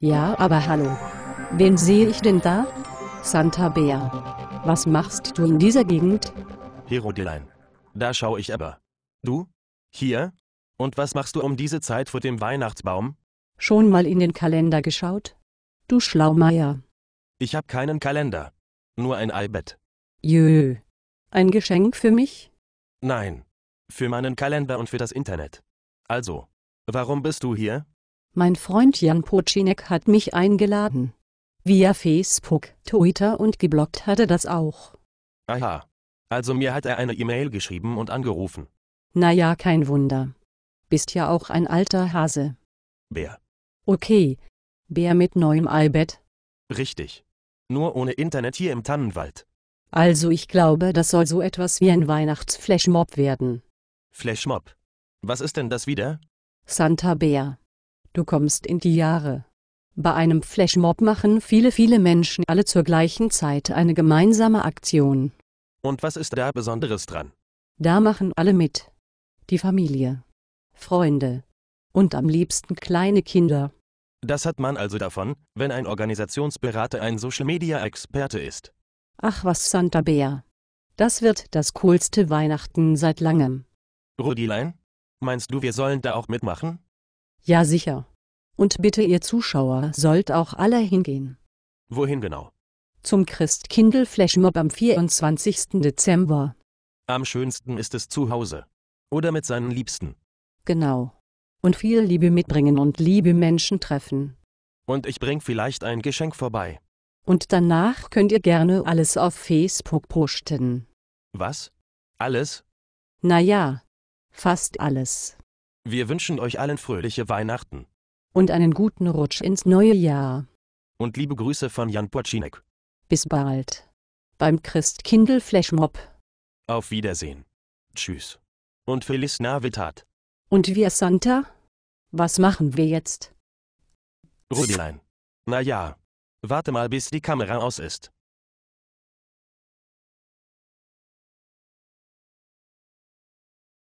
Ja, aber hallo. Wen sehe ich denn da? Santa Bea. Was machst du in dieser Gegend? Herodilein. Da schaue ich aber. Du? Hier? Und was machst du um diese Zeit vor dem Weihnachtsbaum? Schon mal in den Kalender geschaut? Du Schlaumeier. Ich hab keinen Kalender. Nur ein iBet. Jö. Ein Geschenk für mich? Nein. Für meinen Kalender und für das Internet. Also, warum bist du hier? Mein Freund Jan Poczinek hat mich eingeladen. Via Facebook, Twitter und geblockt hatte das auch. Aha. Also mir hat er eine E-Mail geschrieben und angerufen. Naja, kein Wunder. Bist ja auch ein alter Hase. Bär. Okay. Bär mit neuem iBet. Richtig. Nur ohne Internet hier im Tannenwald. Also ich glaube, das soll so etwas wie ein Weihnachtsflashmob werden. Flashmob? Was ist denn das wieder? Santa Bär du kommst in die Jahre. Bei einem Flashmob machen viele, viele Menschen alle zur gleichen Zeit eine gemeinsame Aktion. Und was ist da Besonderes dran? Da machen alle mit. Die Familie. Freunde. Und am liebsten kleine Kinder. Das hat man also davon, wenn ein Organisationsberater ein Social-Media-Experte ist. Ach was, Santa Bea. Das wird das coolste Weihnachten seit langem. Rudilein? Meinst du, wir sollen da auch mitmachen? Ja sicher. Und bitte ihr Zuschauer sollt auch alle hingehen. Wohin genau? Zum Christkindl-Flashmob am 24. Dezember. Am schönsten ist es zu Hause. Oder mit seinen Liebsten. Genau. Und viel Liebe mitbringen und liebe Menschen treffen. Und ich bring vielleicht ein Geschenk vorbei. Und danach könnt ihr gerne alles auf Facebook posten. Was? Alles? Naja, fast alles. Wir wünschen euch allen fröhliche Weihnachten. Und einen guten Rutsch ins neue Jahr. Und liebe Grüße von Jan Płacinek. Bis bald. Beim Christkindl Flashmob. Auf Wiedersehen. Tschüss. Und Feliz Navidad. Und wir Santa? Was machen wir jetzt? Rudelein. Na ja. Warte mal bis die Kamera aus ist.